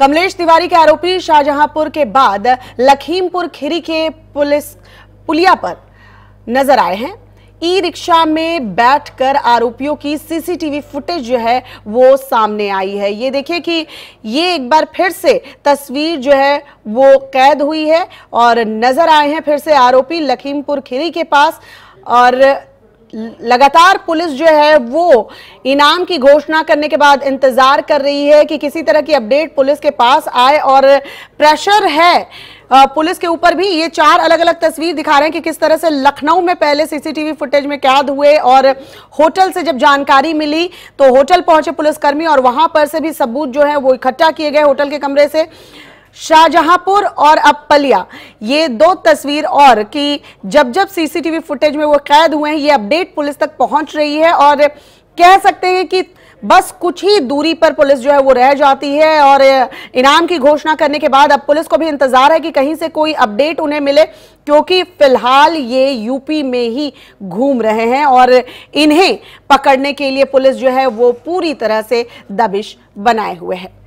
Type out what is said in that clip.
कमलेश तिवारी के आरोपी शाहजहांपुर के बाद लखीमपुर खीरी के पुलिस पुलिया पर नजर आए हैं ई रिक्शा में बैठकर आरोपियों की सीसीटीवी फुटेज जो है वो सामने आई है ये देखिए कि ये एक बार फिर से तस्वीर जो है वो कैद हुई है और नजर आए हैं फिर से आरोपी लखीमपुर खीरी के पास और लगातार पुलिस जो है वो इनाम की घोषणा करने के बाद इंतजार कर रही है कि किसी तरह की अपडेट पुलिस के पास आए और प्रेशर है पुलिस के ऊपर भी ये चार अलग अलग तस्वीर दिखा रहे हैं कि किस तरह से लखनऊ में पहले सीसीटीवी फुटेज में कैद हुए और होटल से जब जानकारी मिली तो होटल पहुंचे पुलिसकर्मी और वहां पर से भी सबूत जो है वो इकट्ठा किए गए होटल के कमरे से शाहजहांपुर और अब पलिया ये दो तस्वीर और कि जब जब सीसीटीवी फुटेज में वो कैद हुए हैं ये अपडेट पुलिस तक पहुंच रही है और कह सकते हैं कि बस कुछ ही दूरी पर पुलिस जो है वो रह जाती है और इनाम की घोषणा करने के बाद अब पुलिस को भी इंतजार है कि कहीं से कोई अपडेट उन्हें मिले क्योंकि फिलहाल ये यूपी में ही घूम रहे हैं और इन्हें पकड़ने के लिए पुलिस जो है वो पूरी तरह से दबिश बनाए हुए है